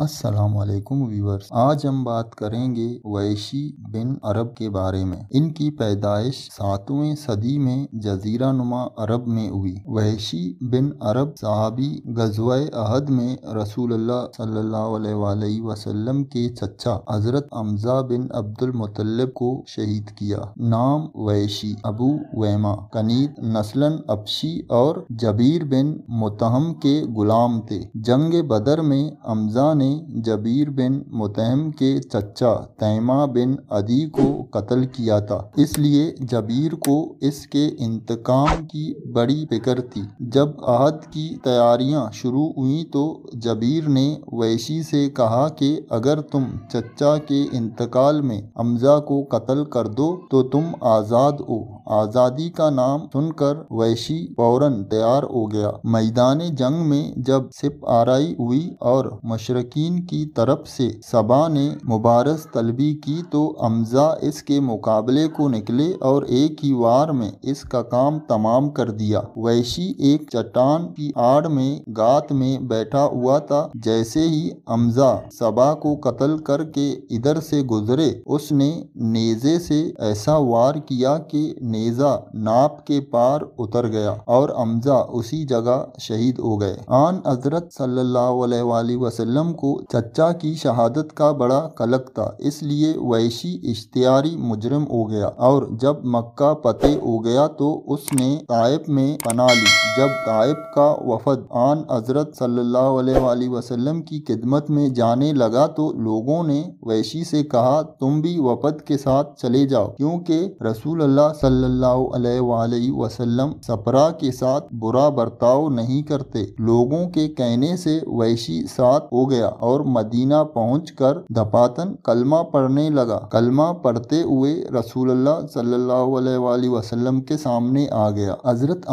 السلام علیکم ویورز آج ہم بات کریں گے ویشی بن عرب کے بارے میں ان کی پیدائش ساتویں صدی میں جزیرہ نما عرب میں ہوئی ویشی بن عرب صحابی غزوہ عہد میں رسول اللہ اللہ صلی علیہ وآلہ وسلم کے چچا حضرت عمزہ بن عبد المطلب کو شہید کیا نام ویشی ابو ویما کنید نسلن ابشی اور جبیر بن متہم کے غلام تھے جنگ بدر میں نے نے جبیر بن متہم کے چچا تیمہ بن عدی کو قتل کیا تھا اس لیے جبیر کو اس کے انتقام کی بڑی فکر تھی جب عہد کی تیاریاں شروع ہوئیں تو جبیر نے ویشی سے کہا کہ اگر تم چچا کے انتقال میں امزا کو قتل کر دو تو تم آزاد ہو آزادی کا نام سن کر ویشی پورن تیار ہو گیا میدان جنگ میں جب سپ آرائی ہوئی اور مشرقی کی طرف سے سبا نے مبارس طلبی کی تو امزا اس کے مقابلے کو نکلے اور ایک ہی وار میں اس کا کام تمام کر دیا ویشی ایک چٹان کی آڑ میں گات میں بیٹھا ہوا تھا جیسے ہی امزا سبا کو قتل کر کے ادھر سے گزرے اس نے نیزے سے ایسا وار کیا کہ نیزہ ناپ کے پار اتر گیا اور امزا اسی جگہ شہید ہو گئے آن حضرت صلی اللہ علیہ وآلہ وسلم کو کو چچا کی شہادت کا بڑا کلک تھا اس لیے ویشی اشتیاری مجرم ہو گیا اور جب مکہ پتے ہو گیا تو اس نے طائب میں پناہ لی جب طائب کا وفد آن حضرت صلی اللہ علیہ وآلہ وسلم کی خدمت میں جانے لگا تو لوگوں نے ویشی سے کہا تم بھی وفد کے ساتھ چلے جاؤ کیونکہ رسول اللہ صلی اللہ علیہ وآلہ وسلم سپرا کے ساتھ برا برتاؤ نہیں کرتے لوگوں کے کہنے سے ویشی ساتھ ہو گیا اور مدینہ پہنچ کر دپاتن کلمہ پڑھنے لگا کلمہ پڑھتے ہوئے رسول اللہ صلی اللہ علیہ وآلہ وسلم کے سامنے آ گیا حضرت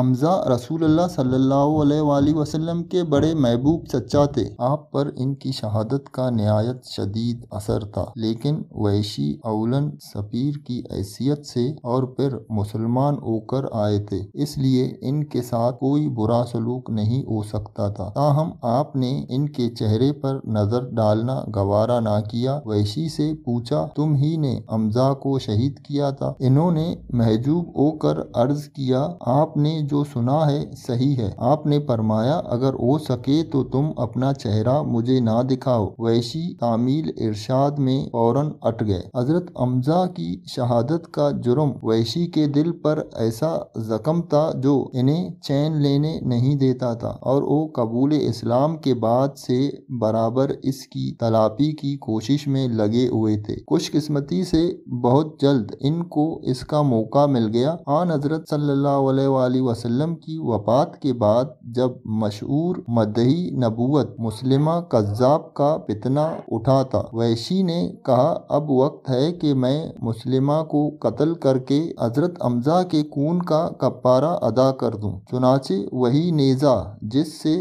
رسول اللہ صلی اللہ علیہ وآلہ وسلم کے بڑے محبوب چچا تھے آپ پر ان کی شہادت کا نہایت شدید اثر تھا لیکن ویشی اولن سپیر کی حیثیت سے اور پھر مسلمان ہو کر آئے تھے اس لیے ان کے ساتھ کوئی برا سلوک نہیں ہو سکتا تھا تاہم آپ نے ان کے چہرے پر نظر ڈالنا گوارا نہ کیا ویشی سے پوچھا تم ہی نے امزا کو شہید کیا تھا انہوں نے محجوب ہو کر عرض کیا آپ نے جو سنا ہے صحیح ہے آپ نے فرمایا اگر ہو سکے تو تم اپنا چہرہ مجھے نہ دکھاؤ ویشی تعمیل ارشاد میں فوراً اٹ گئے حضرت امزا کی شہادت کا جرم ویشی کے دل پر ایسا زخم تھا جو انہیں چین لینے نہیں دیتا تھا اور وہ قبول اسلام کے بعد سے برابر اس کی تلاپی کی کوشش میں لگے ہوئے تھے خوش قسمتی سے بہت جلد ان کو اس کا موقع مل گیا آن حضرت صلی اللہ علیہ وآلہ وسلم کی وفات کے بعد جب مشہور مدہی نبوت مسلمہ قذاب کا پتنا اٹھا تھا ویشی نے کہا اب وقت ہے کہ میں مسلمہ کو قتل کر کے حضرت کے کون کا کپارہ ادا کر دوں چنانچہ وہی نیزہ جس سے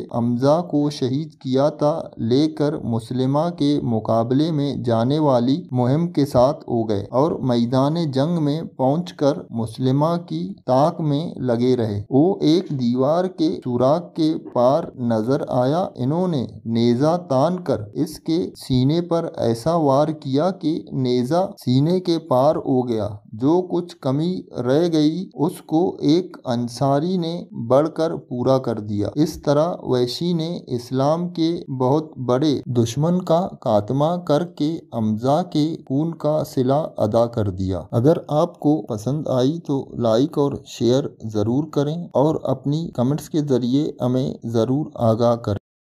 کو شہید کیا تھا لے کر کر مسلمہ کے مقابلے میں جانے والی مہم کے ساتھ ہو گئے اور میدان جنگ میں پہنچ کر مسلمہ کی تاک میں لگے رہے وہ ایک دیوار کے سوراخ کے پار نظر آیا انہوں نے نیزہ تان کر اس کے سینے پر ایسا وار کیا کہ نیزہ سینے کے پار ہو گیا جو کچھ کمی رہ گئی اس کو ایک انصاری نے بڑھ کر پورا کر دیا اس طرح ویشی نے اسلام کے بہت بڑے دشمن کا خاتمہ کر کے امزا کے پھول کا صلح ادا کر دیا اگر آپ کو پسند آئی تو لائک اور شیئر ضرور کریں اور اپنی کمنٹس کے ذریعے ہمیں ضرور آگاہ کریں